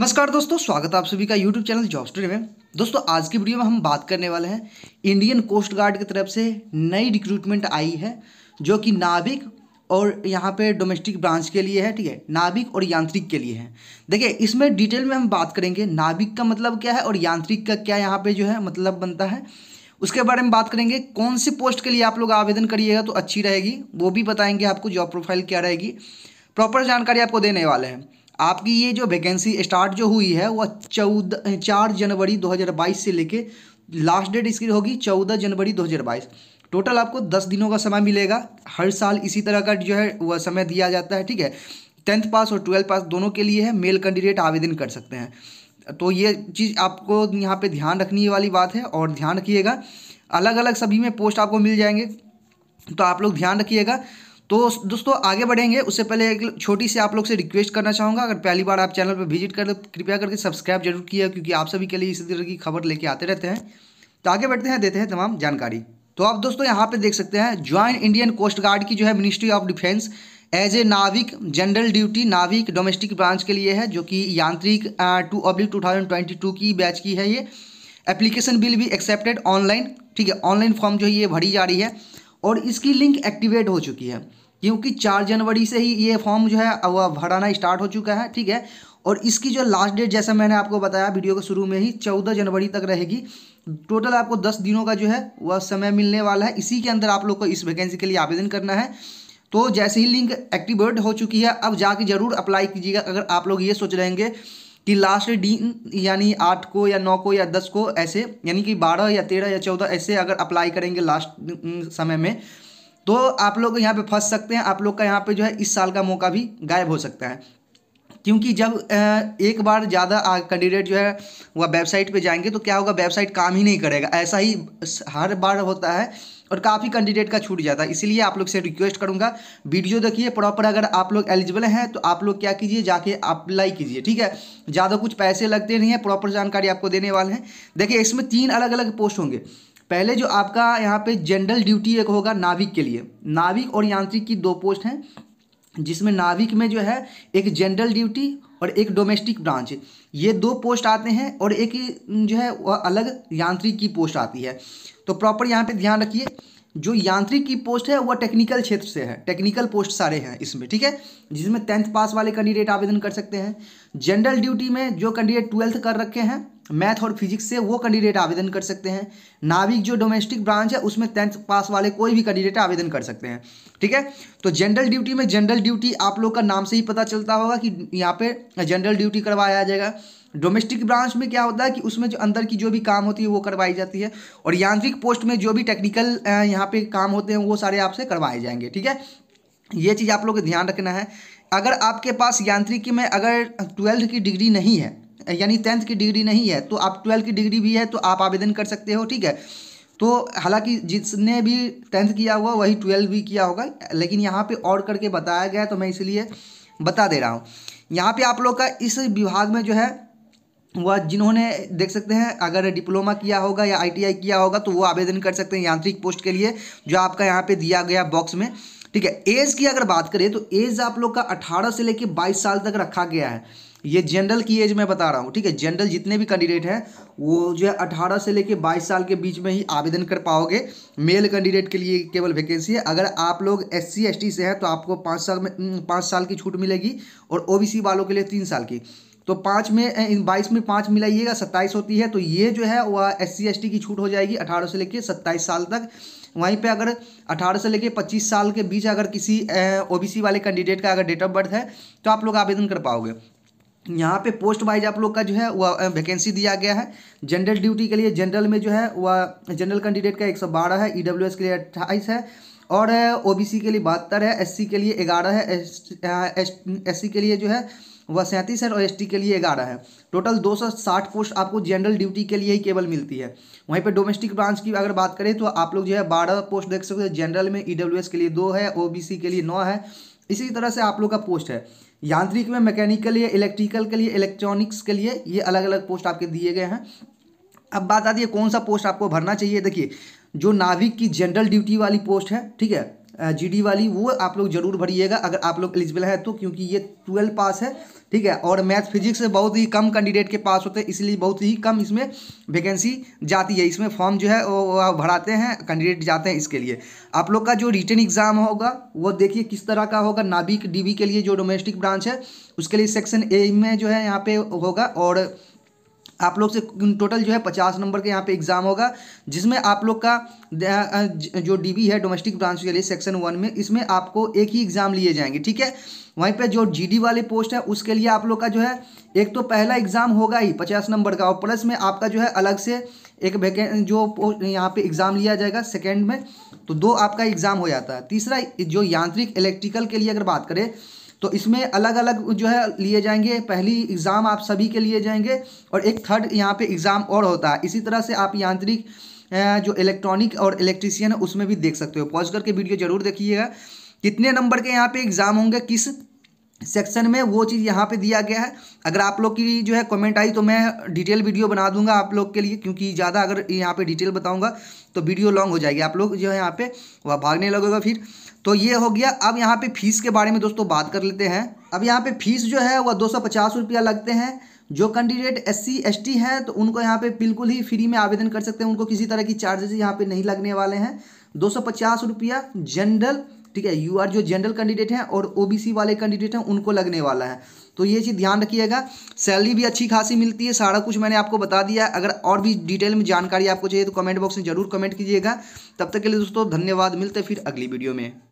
नमस्कार दोस्तों स्वागत है आप सभी का यूट्यूब चैनल जॉब स्टोरी में दोस्तों आज की वीडियो में हम बात करने वाले हैं इंडियन कोस्ट गार्ड की तरफ से नई रिक्रूटमेंट आई है जो कि नाविक और यहाँ पे डोमेस्टिक ब्रांच के लिए है ठीक है नाविक और यांत्रिक के लिए है देखिए इसमें डिटेल में हम बात करेंगे नाविक का मतलब क्या है और यांत्रिक का क्या यहाँ पर जो है मतलब बनता है उसके बारे में बात करेंगे कौन सी पोस्ट के लिए आप लोग आवेदन करिएगा तो अच्छी रहेगी वो भी बताएंगे आपको जॉब प्रोफाइल क्या रहेगी प्रॉपर जानकारी आपको देने वाले हैं आपकी ये जो वैकेंसी स्टार्ट जो हुई है वह चौदह चार जनवरी 2022 से लेके लास्ट डेट इसकी होगी चौदह जनवरी 2022 टोटल आपको दस दिनों का समय मिलेगा हर साल इसी तरह का जो है वह समय दिया जाता है ठीक है टेंथ पास और ट्वेल्थ पास दोनों के लिए है मेल कैंडिडेट आवेदन कर सकते हैं तो ये चीज़ आपको यहाँ पे ध्यान रखने वाली बात है और ध्यान रखिएगा अलग अलग सभी में पोस्ट आपको मिल जाएंगे तो आप लोग ध्यान रखिएगा तो दोस्तों आगे बढ़ेंगे उससे पहले एक छोटी सी आप लोग से रिक्वेस्ट करना चाहूँगा अगर पहली बार आप चैनल पर विजिट कर कृपया करके सब्सक्राइब जरूर किया क्योंकि आप सभी के लिए इसी तरह की खबर लेके आते रहते हैं तो आगे बढ़ते हैं देते हैं तमाम जानकारी तो आप दोस्तों यहाँ पे देख सकते हैं ज्वाइन इंडियन कोस्ट गार्ड की जो है ministry of defence as a नाविक जनरल ड्यूटी नाविक डोमेस्टिक ब्रांच के लिए है जो कि यांत्रिक two oblique two thousand twenty two की बैच की है ये एप्लीकेशन बिल भी एक्सेप्टेड ऑनलाइन ठीक है ऑनलाइन फॉर्म जो है ये भरी जा रही है और इसकी लिंक एक्टिवेट हो चुकी है क्योंकि चार जनवरी से ही ये फॉर्म जो है वह भराना स्टार्ट हो चुका है ठीक है और इसकी जो लास्ट डेट जैसा मैंने आपको बताया वीडियो के शुरू में ही चौदह जनवरी तक रहेगी टोटल आपको दस दिनों का जो है वह समय मिलने वाला है इसी के अंदर आप लोग को इस वैकेंसी के लिए आवेदन करना है तो जैसे ही लिंक एक्टिवेट हो चुकी है अब जाके जरूर अप्लाई कीजिएगा अगर आप लोग ये सोच रहेंगे कि लास्ट डीन यानी आठ को या नौ को या दस को ऐसे यानी कि बारह या तेरह या चौदह ऐसे अगर अप्लाई करेंगे लास्ट समय में तो आप लोग यहाँ पे फंस सकते हैं आप लोग का यहाँ पे जो है इस साल का मौका भी गायब हो सकता है क्योंकि जब एक बार ज़्यादा कैंडिडेट जो है वह वेबसाइट पे जाएंगे तो क्या होगा वेबसाइट काम ही नहीं करेगा ऐसा ही हर बार होता है और काफ़ी कैंडिडेट का छूट जाता है इसीलिए आप लोग से रिक्वेस्ट करूंगा वीडियो देखिए प्रॉपर अगर आप लोग एलिजिबल हैं तो आप लोग क्या कीजिए जाके अप्लाई कीजिए ठीक है ज़्यादा कुछ पैसे लगते नहीं है प्रॉपर जानकारी आपको देने वाले हैं देखिए इसमें तीन अलग अलग पोस्ट होंगे पहले जो आपका यहाँ पे जनरल ड्यूटी एक होगा नाविक के लिए नाविक और यांत्रिक की दो पोस्ट हैं जिसमें नाविक में जो है एक जनरल ड्यूटी और एक डोमेस्टिक ब्रांच ये दो पोस्ट आते हैं और एक जो है वह अलग यांत्रिक की पोस्ट आती है तो प्रॉपर यहाँ पे ध्यान रखिए जो यांत्रिक की पोस्ट है वह टेक्निकल क्षेत्र से है टेक्निकल पोस्ट सारे हैं इसमें ठीक है जिसमें टेंथ पास वाले कैंडिडेट आवेदन कर सकते हैं जनरल ड्यूटी में जो कैंडिडेट ट्वेल्थ कर रखे हैं मैथ और फिजिक्स से वो कैंडिडेट आवेदन कर सकते हैं नाविक जो डोमेस्टिक ब्रांच है उसमें टेंथ पास वाले कोई भी कैंडिडेट आवेदन कर सकते हैं ठीक है तो जनरल ड्यूटी में जनरल ड्यूटी आप लोग का नाम से ही पता चलता होगा कि यहाँ पे जनरल ड्यूटी करवाया जाएगा डोमेस्टिक ब्रांच में क्या होता है कि उसमें जो अंदर की जो भी काम होती है वो करवाई जाती है और यांत्रिक पोस्ट में जो भी टेक्निकल यहाँ पे काम होते हैं वो सारे आपसे करवाए जाएंगे ठीक है ये चीज़ आप लोग को ध्यान रखना है अगर आपके पास यांत्रिकी में अगर ट्वेल्थ की डिग्री नहीं है यानी टेंथ की डिग्री नहीं है तो आप ट्वेल्थ की डिग्री भी है तो आप आवेदन कर सकते हो ठीक है तो हालांकि जिसने भी टेंथ किया हुआ वही ट्वेल्थ भी किया होगा लेकिन यहाँ पे और करके बताया गया तो मैं इसलिए बता दे रहा हूँ यहाँ पे आप लोग का इस विभाग में जो है वह जिन्होंने देख सकते हैं अगर डिप्लोमा किया होगा या आईटीआई किया होगा तो वो आवेदन कर सकते हैं यांत्रिक पोस्ट के लिए जो आपका यहाँ पे दिया गया बॉक्स में ठीक है एज की अगर बात करें तो एज आप लोग का 18 से लेकर 22 साल तक रखा गया है ये जनरल की एज मैं बता रहा हूँ ठीक है जनरल जितने भी कैंडिडेट हैं वो जो है अठारह से लेकर बाईस साल के बीच में ही आवेदन कर पाओगे मेल कैंडिडेट के लिए केवल वैकेंसी है अगर आप लोग एस सी से हैं तो आपको पाँच साल में पाँच साल की छूट मिलेगी और ओ वालों के लिए तीन साल की तो पाँच में बाईस में पाँच मिलाइएगा सत्ताईस होती है तो ये जो है वह एस सी की छूट हो जाएगी अठारह से लेकर सत्ताईस साल तक वहीं पे अगर 18 से लेके 25 साल के बीच अगर किसी ओबीसी वाले कैंडिडेट का अगर डेट ऑफ बर्थ है तो आप लोग आवेदन कर पाओगे यहाँ पे पोस्ट वाइज आप लोग का जो है वह वैकेंसी दिया गया है जनरल ड्यूटी के लिए जनरल में जो है वह जनरल कैंडिडेट का 112 है ईडब्ल्यूएस e के लिए अट्ठाईस है और ओबीसी के लिए बहत्तर है सी के लिए ग्यारह है एस सी के लिए जो है वह सैंतीस है और एसटी के लिए ग्यारह है टोटल 260 पोस्ट आपको जनरल ड्यूटी के लिए ही केवल मिलती है वहीं पे डोमेस्टिक ब्रांच की अगर बात करें तो आप लोग जो है बारह पोस्ट देख सकते हो जनरल में ई e के लिए दो है ओ के लिए नौ है इसी तरह से आप लोग का पोस्ट है यांत्रिक में मैकेनिकल या इलेक्ट्रिकल के लिए इलेक्ट्रॉनिक्स के लिए ये अलग अलग पोस्ट आपके दिए गए हैं अब बात आती है कौन सा पोस्ट आपको भरना चाहिए देखिए जो नाविक की जनरल ड्यूटी वाली पोस्ट है ठीक है जीडी वाली वो आप लोग जरूर भरिएगा अगर आप लोग एलिजिबल हैं तो क्योंकि ये ट्वेल्व पास है ठीक है और मैथ फिजिक्स बहुत ही कम कैंडिडेट के पास होते हैं इसलिए बहुत ही कम इसमें वैकेंसी जाती है इसमें फॉर्म जो है वो भराते हैं कैंडिडेट जाते हैं इसके लिए आप लोग का जो रिटर्न एग्ज़ाम होगा वो देखिए किस तरह का होगा नाभिक डी के लिए जो डोमेस्टिक ब्रांच है उसके लिए सेक्शन ए में जो है यहाँ पे होगा और आप लोग से टोटल जो है पचास नंबर के यहाँ पे एग्ज़ाम होगा जिसमें आप लोग का जो डीबी है डोमेस्टिक ब्रांच के लिए सेक्शन वन में इसमें आपको एक ही एग्ज़ाम लिए जाएंगे ठीक है वहीं पे जो जीडी वाले पोस्ट है उसके लिए आप लोग का जो है एक तो पहला एग्ज़ाम होगा ही पचास नंबर का और प्लस में आपका जो है अलग से एक वैकें जो यहाँ पे एग्ज़ाम लिया जाएगा सेकेंड में तो दो आपका एग्ज़ाम हो जाता है तीसरा जो यांत्रिक इलेक्ट्रिकल के लिए अगर बात करें तो इसमें अलग अलग जो है लिए जाएंगे पहली एग्ज़ाम आप सभी के लिए जाएंगे और एक थर्ड यहाँ पे एग्ज़ाम और होता है इसी तरह से आप यांत्रिक जो इलेक्ट्रॉनिक और इलेक्ट्रिशियन है उसमें भी देख सकते हो पॉज करके वीडियो ज़रूर देखिएगा कितने नंबर के यहाँ पे एग्ज़ाम होंगे किस सेक्शन में वो चीज़ यहाँ पे दिया गया है अगर आप लोग की जो है कमेंट आई तो मैं डिटेल वीडियो बना दूंगा आप लोग के लिए क्योंकि ज़्यादा अगर यहाँ पे डिटेल बताऊंगा तो वीडियो लॉन्ग हो जाएगी आप लोग जो है यहाँ पे वह भागने लगेगा फिर तो ये हो गया अब यहाँ पे फीस के बारे में दोस्तों बात कर लेते हैं अब यहाँ पर फीस जो है वह दो रुपया लगते हैं जो candidate S C S T हैं तो उनको यहाँ पर बिल्कुल ही फ्री में आवेदन कर सकते हैं उनको किसी तरह की चार्जेस यहाँ पर नहीं लगने वाले हैं दो सौ पचास रुपया जनरल ठीक है यू आर जो जनरल कैंडिडेट हैं और ओबीसी वाले कैंडिडेट हैं उनको लगने वाला है तो ये चीज़ ध्यान रखिएगा सैलरी भी अच्छी खासी मिलती है सारा कुछ मैंने आपको बता दिया अगर और भी डिटेल में जानकारी आपको चाहिए तो कमेंट बॉक्स में जरूर कमेंट कीजिएगा तब तक के लिए दोस्तों धन्यवाद मिलते फिर अगली वीडियो में